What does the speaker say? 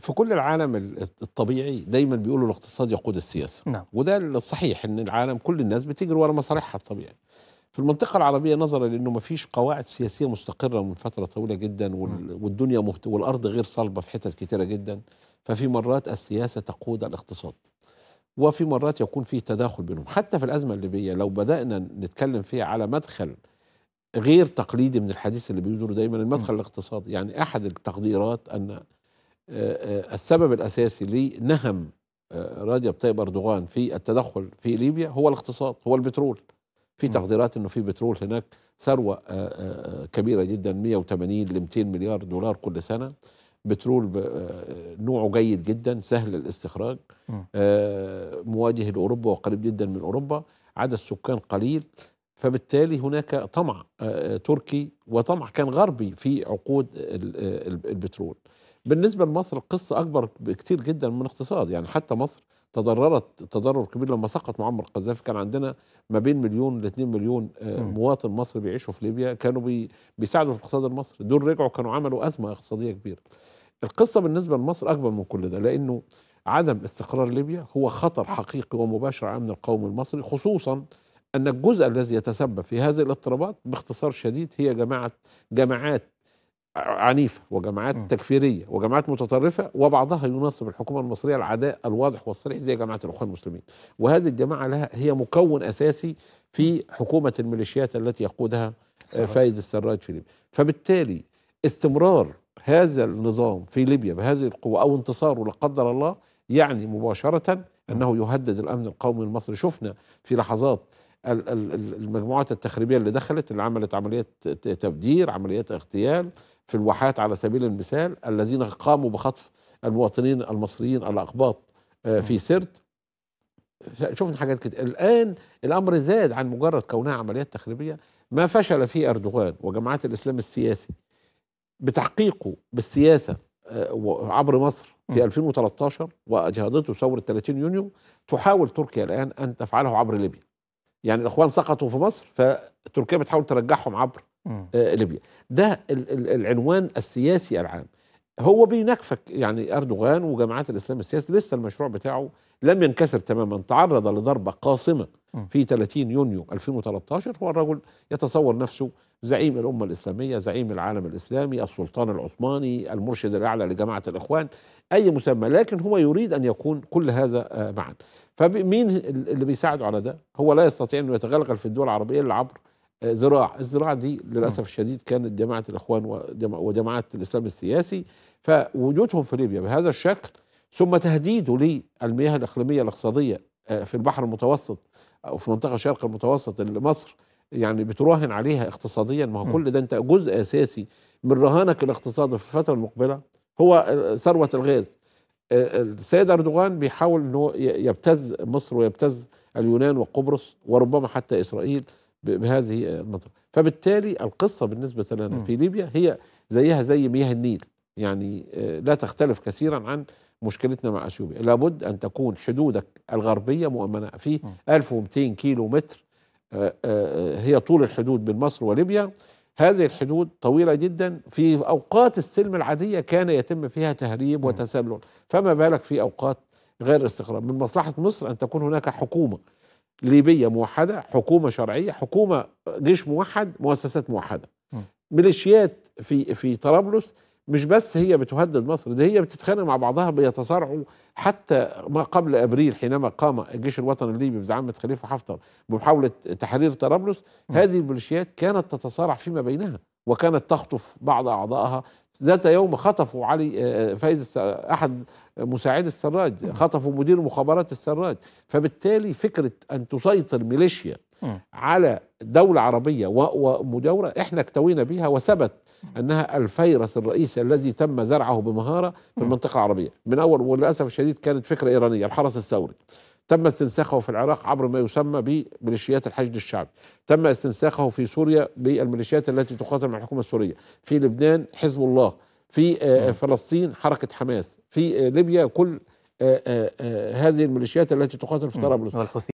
في كل العالم الطبيعي دايما بيقولوا الاقتصاد يقود السياسه نعم. وده الصحيح ان العالم كل الناس بتجري ورا مصالحها الطبيعي في المنطقة العربية نظرا لأنه ما فيش قواعد سياسية مستقرة من فترة طويلة جدا نعم. والدنيا مهت... والأرض غير صلبة في حتت كتيرة جدا ففي مرات السياسة تقود الاقتصاد وفي مرات يكون في تداخل بينهم حتى في الأزمة الليبية لو بدأنا نتكلم فيها على مدخل غير تقليدي من الحديث اللي بيدور دايما المدخل نعم. الاقتصادي يعني أحد التقديرات أن آه، آه، السبب الاساسي لنهم آه، رجب طيب اردوغان في التدخل في ليبيا هو الاقتصاد هو البترول في تقديرات انه في بترول هناك ثروه كبيره جدا 180 ل 200 مليار دولار كل سنه بترول نوعه جيد جدا سهل الاستخراج مواجه لاوروبا وقريب جدا من اوروبا عدد السكان قليل فبالتالي هناك طمع تركي وطمع كان غربي في عقود البترول بالنسبه لمصر القصه اكبر بكتير جدا من اقتصاد يعني حتى مصر تضررت تضرر كبير لما سقط معمر القذافي كان عندنا ما بين مليون ل 2 مليون آه، مواطن مصري بيعيشوا في ليبيا كانوا بي بيساعدوا في الاقتصاد المصري دول رجعوا كانوا عملوا ازمه اقتصاديه كبيره القصه بالنسبه لمصر اكبر من كل ده لانه عدم استقرار ليبيا هو خطر حقيقي ومباشر على امن القوم المصري خصوصا ان الجزء الذي يتسبب في هذه الاضطرابات باختصار شديد هي جماعه جماعات عنيفة وجماعات تكفيرية وجماعات متطرفة وبعضها يناصب الحكومة المصرية العداء الواضح والصريح زي جماعة الأخوان المسلمين وهذه الجماعة لها هي مكون أساسي في حكومة الميليشيات التي يقودها آه، فايز السراج في ليبيا فبالتالي استمرار هذا النظام في ليبيا بهذه القوة أو انتصاره لا قدر الله يعني مباشرة أنه يهدد الأمن القومي المصري شفنا في لحظات المجموعات التخريبيه اللي دخلت اللي عملت عمليات تبدير عمليات اغتيال في الواحات على سبيل المثال الذين قاموا بخطف المواطنين المصريين الأقباط آه، في سرت شفنا حاجات كده الآن الأمر زاد عن مجرد كونها عمليات تخريبية ما فشل فيه أردوغان وجماعات الإسلام السياسي بتحقيقه بالسياسة آه، عبر مصر في 2013 وجهادته ثورة 30 يونيو تحاول تركيا الآن أن تفعله عبر ليبيا يعني الإخوان سقطوا في مصر فتركيا بتحاول ترجعهم عبر آه، ليبيا ده العنوان السياسي العام هو بينكفك يعني اردوغان وجماعات الاسلام السياسي لسه المشروع بتاعه لم ينكسر تماما تعرض لضربه قاصمه في 30 يونيو 2013 هو الرجل يتصور نفسه زعيم الامه الاسلاميه، زعيم العالم الاسلامي، السلطان العثماني، المرشد الاعلى لجماعه الاخوان، اي مسمى، لكن هو يريد ان يكون كل هذا آه، معا. فمين اللي بيساعده على ده؟ هو لا يستطيع انه يتغلغل في الدول العربيه الا عبر زراع الزراعة دي للأسف آه. الشديد كانت جماعة الإخوان وجماعة الإسلام السياسي فوجودهم في ليبيا بهذا الشكل ثم تهديده للمياه الإقليمية الاقتصادية آه، في البحر المتوسط أو في منطقة شرق المتوسط اللي مصر يعني بتراهن عليها اقتصاديا ما هو كل ده أنت جزء أساسي من رهانك الاقتصادي في الفترة المقبلة هو آه، ثروة الغاز السيد أردوغان بيحاول أنه يبتز مصر ويبتز اليونان وقبرص وربما حتى إسرائيل بهذه النظرة فبالتالي القصه بالنسبه لنا في ليبيا هي زيها زي مياه النيل يعني آه، لا تختلف كثيرا عن مشكلتنا مع اثيوبيا لابد ان تكون حدودك الغربيه مؤمنه في 1200 كيلو متر هي طول الحدود بين مصر وليبيا هذه الحدود طويله جدا في اوقات السلم العاديه كان يتم فيها تهريب وتسلل فما بالك في اوقات غير استقرار من مصلحه مصر ان تكون هناك حكومه ليبيه موحده حكومه شرعيه حكومه جيش موحد مؤسسات موحده ميليشيات في في طرابلس مش بس هي بتهدد مصر ده هي بتتخانق مع بعضها بيتصارعوا حتى ما قبل ابريل حينما قام الجيش الوطني الليبي بزعامه خليفه حفتر بمحاوله تحرير طرابلس هذه الميليشيات كانت تتصارع فيما بينها وكانت تخطف بعض أعضائها ذات يوم خطفوا علي آه، آه، فايز أحد مساعد السراج خطفوا مدير مخابرات السراج فبالتالي فكرة أن تسيطر ميليشيا على دولة عربية ومجاورة احنا اكتوينا بها وثبت انها الفيروس الرئيسي الذي تم زرعه بمهارة في المنطقة العربية من اول وللاسف الشديد كانت فكرة ايرانية الحرس الثوري تم استنساخه في العراق عبر ما يسمى بميليشيات الحشد الشعبي تم استنساخه في سوريا بالميليشيات التي تقاتل مع الحكومة السورية في لبنان حزب الله في آه، آه، نعم. فلسطين حركة حماس في آه، ليبيا كل هذه الميليشيات التي تقاتل في طرابلس نعم.